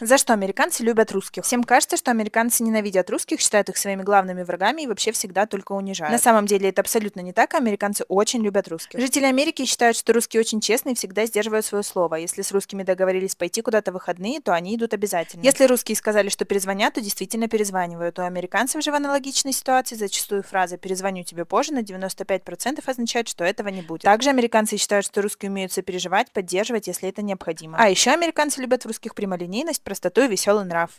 За что американцы любят русских? Всем кажется, что американцы ненавидят русских, считают их своими главными врагами и вообще всегда только унижают. На самом деле это абсолютно не так, американцы очень любят русских. Жители Америки считают, что русские очень честные и всегда сдерживают свое слово. Если с русскими договорились пойти куда-то в выходные, то они идут обязательно. Если русские сказали, что перезвонят, то действительно перезванивают. У американцев же в аналогичной ситуации зачастую фраза «перезвоню тебе позже» на 95% означает, что этого не будет. Также американцы считают, что русские умеют сопереживать, поддерживать, если это необходимо. А еще американцы любят в русских прямолинейность, простоту и веселый нрав.